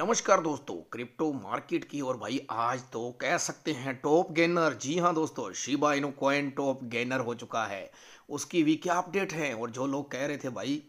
नमस्कार दोस्तों crypto market की और भाई आज तो कह सकते हैं टॉप गेनर जी हाँ दोस्तों Shiba Inu coin top gainer हो चुका है उसकी भी क्या अपडेट है और जो लोग कह रहे थे भाई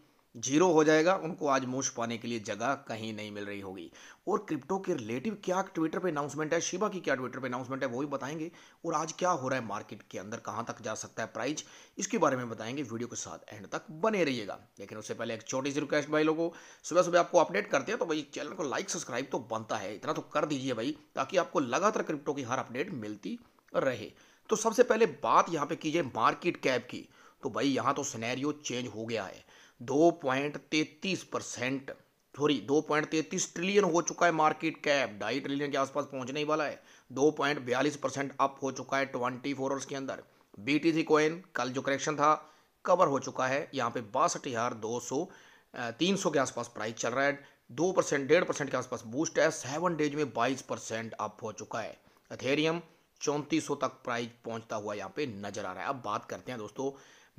जीरो हो जाएगा उनको आज मोश पाने के लिए जगह कहीं नहीं मिल रही होगी और क्रिप्टो के रिलेटिव क्या ट्विटर पे अनाउंसमेंट है शिवा की क्या ट्विटर पे अनाउंसमेंट है वो भी बताएंगे और आज क्या हो रहा है मार्केट के अंदर कहाँ तक जा सकता है प्राइस इसके बारे में बताएंगे वीडियो के साथ एंड तक बने रहिएगा लेकिन उससे पहले एक छोटी सी रिक्वेस्ट भाई लोगों सुबह सुबह आपको अपडेट करते हैं तो भाई चैनल को लाइक सब्सक्राइब तो बनता है इतना तो कर दीजिए भाई ताकि आपको लगातार क्रिप्टो की हर अपडेट मिलती रहे तो सबसे पहले बात यहाँ पे कीजिए मार्केट कैप की तो भाई यहाँ तो सिनेरियो चेंज हो गया है दो पॉइंट तैतीस परसेंट सॉरी दो पॉइंट तैतीस ट्रिलियन हो चुका है मार्केट कैप ढाई ट्रिलियन के आसपास पहुंचने ही वाला है दो पॉइंट बयालीस परसेंट अप हो चुका है ट्वेंटी फोर आवर्स के अंदर बी टी थी कोइन कल जो करेक्शन था कवर हो चुका है यहाँ पे बासठ हज़ार दो सौ तीन सौ के आसपास प्राइस चल रहा है दो परसेंट डेढ़ परसेंट के आसपास बूस्ट है सेवन डेज में बाईस परसेंट अप हो चुका है अथेरियम चौंतीस सौ तक प्राइस पहुंचता हुआ यहाँ पे नजर आ रहा है अब बात करते हैं दोस्तों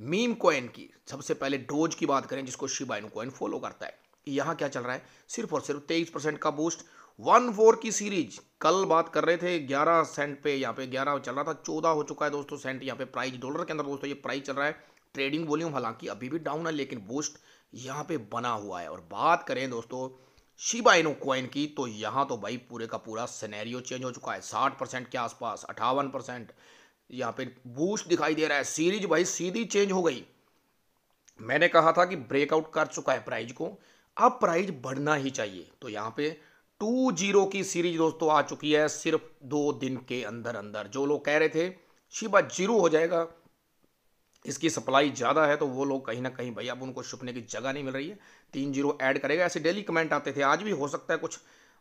मीम कॉइन की सबसे पहले डोज की बात करें जिसको शिबाइनो कॉइन फॉलो करता है यहां क्या चल रहा है सिर्फ और सिर्फ तेईस परसेंट का बूस्ट वन फोर की सीरीज कल बात कर रहे थे ग्यारह सेंट पे यहाँ पे ग्यारह चल रहा था चौदह हो चुका है दोस्तों सेंट यहाँ पे प्राइस डॉलर के अंदर दोस्तों ये प्राइस चल रहा है ट्रेडिंग वॉल्यूम हालांकि अभी भी डाउन है लेकिन बूस्ट यहाँ पे बना हुआ है और बात करें दोस्तों शिबाइनो कॉइन की तो यहाँ तो भाई पूरे का पूरा सिनेरियो चेंज हो चुका है साठ के आसपास अठावन यहां पे बूस्ट दिखाई दे रहा है सीरीज भाई सीधी चेंज हो गई मैंने कहा था कि ब्रेकआउट कर चुका है प्राइज को अब प्राइज बढ़ना ही चाहिए तो यहां पे टू जीरो की सीरीज दोस्तों आ चुकी है सिर्फ दो दिन के अंदर अंदर जो लोग कह रहे थे शिबा जीरो हो जाएगा इसकी सप्लाई ज़्यादा है तो वो लोग कहीं ना कहीं भाई अब उनको छुपने की जगह नहीं मिल रही है तीन जीरो ऐड करेगा ऐसे डेली कमेंट आते थे आज भी हो सकता है कुछ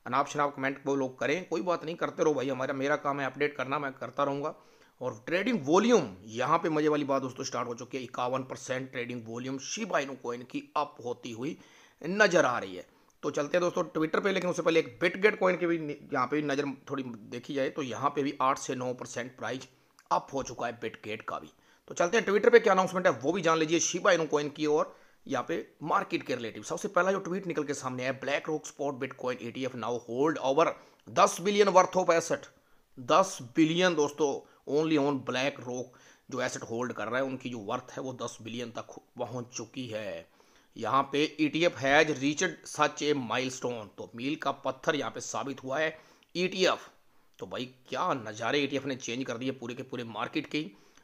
अनाप शनाप कमेंट वो लोग करें कोई बात नहीं करते रहो भाई हमारा मेरा काम है अपडेट करना मैं करता रहूंगा और ट्रेडिंग वॉल्यूम यहाँ पे मजे वाली बात दोस्तों स्टार्ट हो चुकी है इक्यावन percent trading volume Shiba Inu coin की अप होती हुई नज़र आ रही है तो चलते हैं दोस्तों ट्विटर पे लेकिन उससे पहले एक बिटगेट कॉइन की भी यहाँ पे भी नज़र थोड़ी देखी जाए तो यहाँ पे भी आठ से नौ परसेंट प्राइस अप हो चुका है बिटगेट का भी तो चलते हैं ट्विटर पे क्या अनाउंसमेंट है वो भी जान लीजिए शिबाइनो इनो कॉइन की और यहाँ पे मार्केट के रिलेटिव सबसे पहला जो ट्वीट निकल के सामने आया BlackRock spot bitcoin ETF now hold over दस बिलियन वर्थ ऑफ एसेट दस बिलियन दोस्तों ओनली ऑन ब्लैक रॉक जो एसेट होल्ड कर रहा है उनकी जो वर्थ है वो दस बिलियन तक पहुंच चुकी है यहाँ पे E T F has reached such a milestone तो मील का पत्थर यहाँ पे साबित हुआ है ई टी एफ तो भाई क्या नज़ारे ई टी एफ ने चेंज कर दिए पूरे के पूरे मार्केट की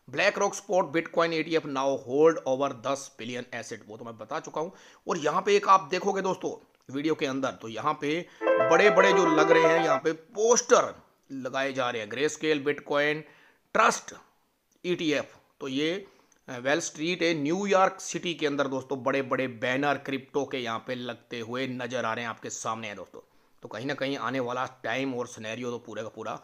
BlackRock spot bitcoin E T F now hold over दस बिलियन एसेट वो तो मैं बता चुका हूँ और यहाँ पे एक आप देखोगे दोस्तों वीडियो के अंदर तो यहाँ पे बड़े बड़े जो लग रहे हैं यहाँ पे पोस्टर लगाए जा रहे हैं Grayscale bitcoin trust ETF e तो ये वेल स्ट्रीट है न्यूयॉर्क सिटी के अंदर दोस्तों बड़े बड़े बैनर क्रिप्टो के यहाँ पे लगते हुए नजर आ रहे हैं आपके सामने हैं दोस्तों तो कहीं ना कहीं आने वाला टाइम और सिनेरियो तो पूरे का पूरा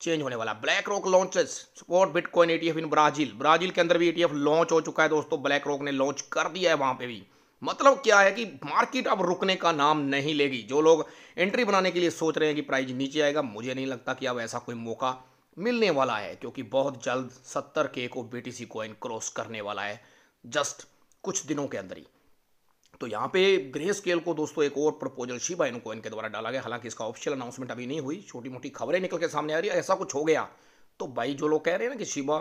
चेंज होने वाला BlackRock launches support bitcoin ETF in Brazil Brazil के अंदर भी ईटीएफ e लॉन्च हो चुका है दोस्तों ब्लैक रॉक ने लॉन्च कर दिया है वहां पे भी मतलब क्या है कि मार्केट अब रुकने का नाम नहीं लेगी जो लोग एंट्री बनाने के लिए सोच रहे हैं कि प्राइस नीचे आएगा मुझे नहीं लगता कि अब ऐसा कोई मौका मिलने वाला है क्योंकि बहुत जल्द सत्तर के को बी टी कॉइन क्रॉस करने वाला है जस्ट कुछ दिनों के अंदर ही तो यहाँ पे ग्रे स्केल को दोस्तों एक और प्रपोजल शिबा इनको इनके द्वारा डाला गया हालांकि इसका ऑफिशियल अनाउंसमेंट अभी नहीं हुई छोटी मोटी खबरें निकल के सामने आ रही है ऐसा कुछ हो गया तो भाई जो लोग कह रहे हैं ना कि शिबा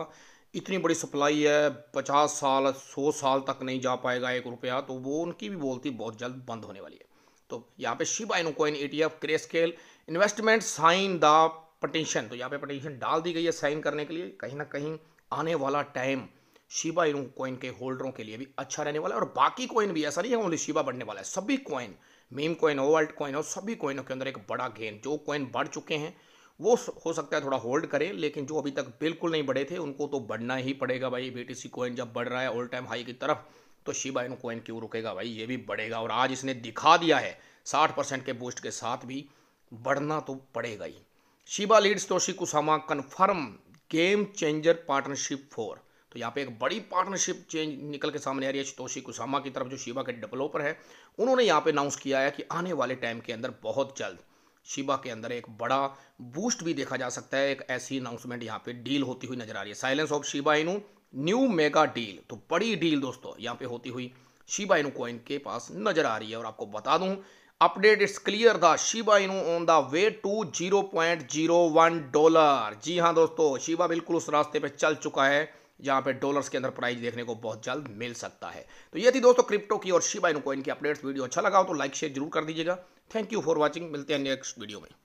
इतनी बड़ी सप्लाई है पचास साल सौ साल तक नहीं जा पाएगा एक रुपया तो वो उनकी भी बोलती बहुत जल्द बंद होने वाली है तो यहाँ पे Shiba Inu coin E T F Grayscale investment sign the potential तो यहाँ पे पटेंशन डाल दी गई है साइन करने के लिए कहीं ना कहीं आने वाला टाइम शिबा इनू कॉइन के होल्डरों के लिए भी अच्छा रहने वाला है और बाकी कॉइन भी ऐसा नहीं है ओनली शिबा बढ़ने वाला है सभी कॉइन मीम कॉइन ओवल्ट कॉइन और सभी कॉइनों के अंदर एक बड़ा गेन जो कॉइन बढ़ चुके हैं वो हो सकता है थोड़ा होल्ड करें लेकिन जो अभी तक बिल्कुल नहीं बढ़े थे उनको तो बढ़ना ही पड़ेगा भाई बी टी कॉइन जब बढ़ रहा है ऑल टाइम हाई की तरफ तो शिबा इन कॉइन क्यों रुकेगा भाई ये भी बढ़ेगा और आज इसने दिखा दिया है साठ परसेंट के बूस्ट के साथ भी बढ़ना तो पड़ेगा ही Shiba leads Toshi Kusama confirm game changer partnership for तो यहाँ पे एक बड़ी पार्टनरशिप चेंज निकल के सामने आ रही है तोशी कुसामा की तरफ जो शिबा के डेवलपर है उन्होंने यहाँ पे अनाउंस किया है कि आने वाले टाइम के अंदर बहुत जल्द शिबा के अंदर एक बड़ा बूस्ट भी देखा जा सकता है एक ऐसी अनाउंसमेंट यहाँ पे डील होती हुई नजर आ रही है silence of Shiba Inu new mega deal तो बड़ी डील दोस्तों यहाँ पे होती हुई शिबा इनू कॉइन के पास नजर आ रही है और आपको बता दूं अपडेट इट्स क्लियर था Shiba Inu on the way to zero point zero one dollar जी हाँ दोस्तों शिबा बिल्कुल उस रास्ते पे चल चुका है जहां पे डॉलर्स के अंदर प्राइस देखने को बहुत जल्द मिल सकता है तो ये थी दोस्तों क्रिप्टो की और शिबा इनू कॉइन की अपडेट्स वीडियो अच्छा लगा हो तो लाइक शेयर जरूर कर दीजिएगा थैंक यू फॉर वॉचिंग मिलते हैं नेक्स्ट वीडियो में